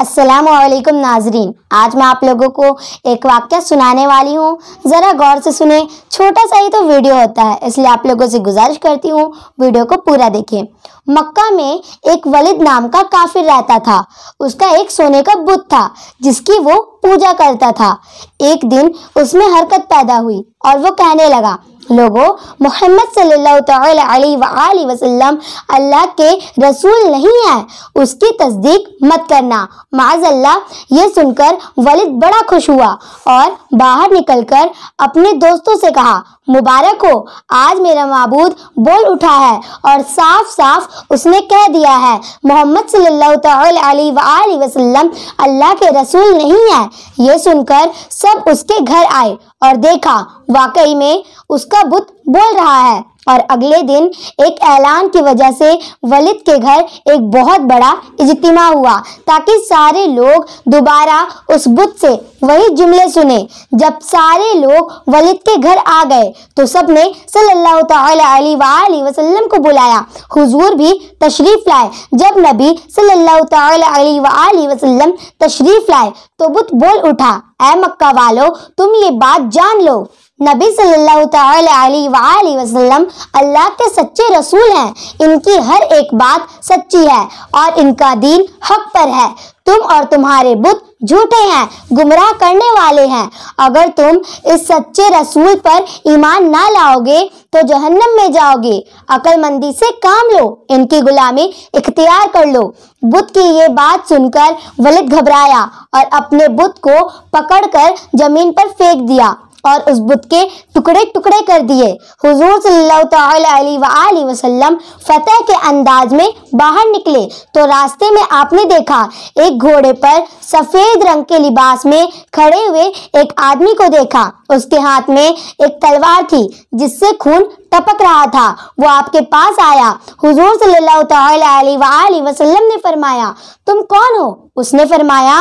असलम नाजरीन आज मैं आप लोगों को एक वाक्य सुनाने वाली हूँ ज़रा गौर से सुने छोटा सा ही तो वीडियो होता है इसलिए आप लोगों से गुजारिश करती हूँ वीडियो को पूरा देखें मक्का में एक वलिद नाम का काफिर रहता था उसका एक सोने का बुत था जिसकी वो पूजा करता था एक दिन उसमें हरकत पैदा हुई और वो कहने लगा लोगों मोहम्मद वसल्लम अल्लाह के रसूल नहीं है उसकी तस्दीक मत करना माजल्ला ये सुनकर वलिद बड़ा खुश हुआ और बाहर निकलकर अपने दोस्तों से कहा मुबारक हो आज मेरा मबूद बोल उठा है और साफ साफ उसने कह दिया है मोहम्मद सल्लल्लाहु वसल्लम अल्लाह के रसूल नहीं है ये सुनकर सब उसके घर आए और देखा वाकई में उसका बुत बोल रहा है और अगले दिन एक ऐलान की वजह से वलिद के घर एक बहुत बड़ा इजतिमा हुआ ताकि सारे लोग दोबारा उस बुत से वही जुमले सुने जब सारे लोग वलिद के घर आ गए तो सब ने सल्लल्लाहु अलैहि वसल्लम को बुलाया हुजूर भी तशरीफ लाए जब नबी सल्लल्लाहु अलैहि वसल्लम तशरीफ लाए तो बुत बोल उठा ए मक्का वालों तुम ये बात जान लो नबी सल्लल्लाहु अलैहि वसल्लम अल्लाह के सच्चे रसूल हैं इनकी हर एक बात सच्ची है और इनका दीन हक पर है तुम और तुम्हारे बुत झूठे हैं गुमराह करने वाले हैं अगर तुम इस सच्चे रसूल पर ईमान ना लाओगे तो जहन्नम में जाओगे अकलमंदी से काम लो इनकी गुलामी इख्तियार कर लो बुत की ये बात सुनकर वलिद घबराया और अपने बुत को पकड़कर जमीन पर फेंक दिया और उस बुत के टुकड़े टुकड़े कर दिए हुजूर सल्लल्लाहु वसल्लम फतेह के अंदाज में बाहर निकले तो रास्ते में आपने देखा एक घोड़े पर सफ़ेद रंग के लिबास में खड़े हुए एक आदमी को देखा उसके हाथ में एक तलवार थी जिससे खून टपक रहा था वो आपके पास आया हुजूर सल्लल्लाहु अलैहि वसल्लम वसल्लम ने फरमाया तुम कौन हो उसने फरमाया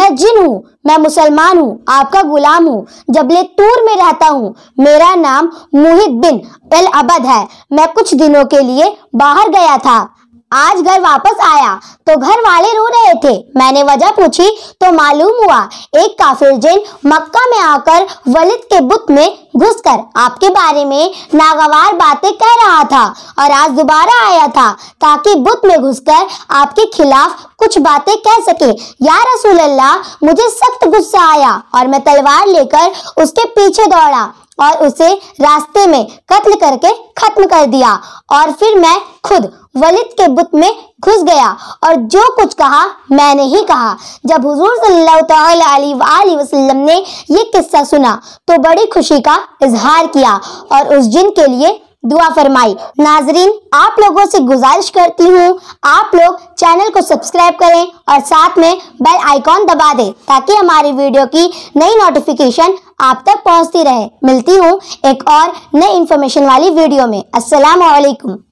मैं जिन हूँ मैं मुसलमान हूँ आपका गुलाम हूँ जबले तूर में रहता हूँ मेरा नाम बिन अल अबद है मैं कुछ दिनों के लिए बाहर गया था आज घर वापस आया तो घर वाले रो रहे थे मैंने वजह पूछी तो मालूम हुआ एक काफिर जिन मक्का में आकर वलिद के बुत में घुसकर आपके बारे में नागवार बातें कह रहा था और आज दोबारा आया था ताकि बुत में घुसकर आपके खिलाफ कुछ बातें कह सके या रसूल अल्लाह मुझे सख्त गुस्सा आया और मैं तलवार लेकर उसके पीछे दौड़ा और उसे रास्ते में कत्ल करके खत्म कर दिया और फिर मैं खुद वलिद के बुत में घुस गया और जो कुछ कहा मैंने ही कहा जब हुजूर सल्लल्लाहु वसल्लम ने ये किस्सा सुना तो बड़ी खुशी का इजहार किया और उस जिन के लिए दुआ फरमाई नाजरीन आप लोगों से गुजारिश करती हूँ आप लोग चैनल को सब्सक्राइब करें और साथ में बेल आइकॉन दबा दें ताकि हमारी वीडियो की नई नोटिफिकेशन आप तक पहुँचती रहे मिलती हूँ एक और नई इन्फॉर्मेशन वाली वीडियो में असलकम